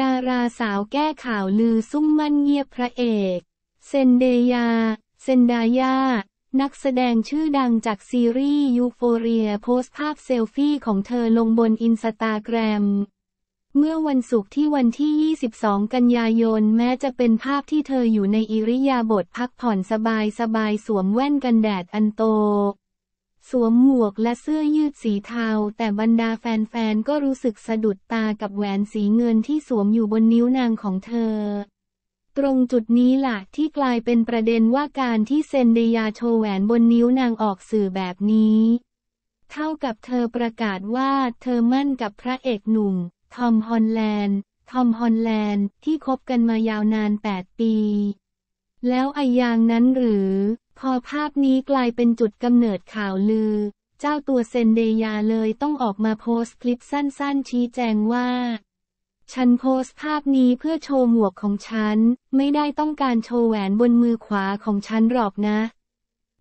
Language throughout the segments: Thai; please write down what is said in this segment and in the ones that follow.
ดาราสาวแก้ข่าวลือซุ่มมั่นเงียบพระเอก เซนเดยา เซนดายานักแสดงชื่อดังจากซีรีส์ยูโฟเรีย โพสต์ภาพเซลฟี่ของเธอลงบนอินสตาแกรม เมื่อวันศุกร์ที่วันที่ 22 กันยายนแม้จะเป็นภาพที่เธออยู่ในอิริยาบถพักผ่อนสบายๆสสวมแว่นกันแดดอันโตสวมหมวกและเสื้อยืดสีเทา แต่บรรดาแฟนๆ ก็รู้สึกสะดุดตากับแหวนสีเงินที่สวมอยู่บนนิ้วนางของเธอ ตรงจุดนี้ล่ะ ที่กลายเป็นประเด็นว่าการที่เซนเดียโชว์แหวนบนนิ้วนางออกสื่อแบบนี้ เท่ากับเธอประกาศว่าเธอมั่นกับพระเอกหนุ่มทอมฮอนแลนด์ ทอมฮอนแลนด์ ที่คบกันมายาวนาน 8 ปี แล้วไอยางนั้นหรือพอภาพนี้กลายเป็นจุดกำเนิดข่าวลือ เจ้าตัวเซนเดยาเลยต้องออกมาโพสต์คลิปสั้นๆ ชี้แจงว่า ฉันโพสต์ภาพนี้เพื่อโชว์หมวกของฉัน ไม่ได้ต้องการโชว์แหวนบนมือขวาของฉันหรอกนะ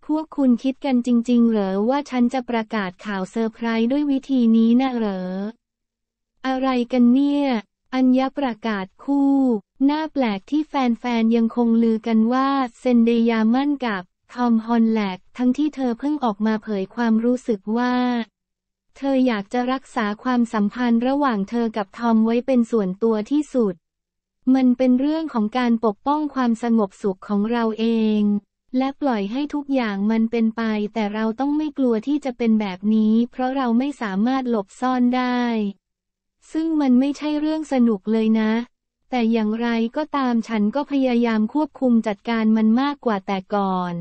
พวกคุณคิดกันจริงๆ เหรอว่าฉันจะประกาศข่าวเซอร์ไพรส์ด้วยวิธีนี้นะเหรอ อะไรกันเนี่ย อัญญประกาศคู่ น่าแปลกที่แฟนๆ ยังคงลือกันว่าเซนเดยามั่นกับทอม ฮอนแลกทั้งที่เธอเพิ่งออกมาเผยความรู้สึกว่า เธออยากจะรักษาความสัมพันธ์ระหว่างเธอกับทอมไว้เป็นส่วนตัวที่สุด มันเป็นเรื่องของการปกป้องความสงบสุขของเราเอง และปล่อยให้ทุกอย่างมันเป็นไป แต่เราต้องไม่กลัวที่จะเป็นแบบนี้ เพราะเราไม่สามารถหลบซ่อนได้ ซึ่งมันไม่ใช่เรื่องสนุกเลยนะ แต่อย่างไรก็ตามฉันก็พยายามควบคุมจัดการมันมากกว่าแต่ก่อน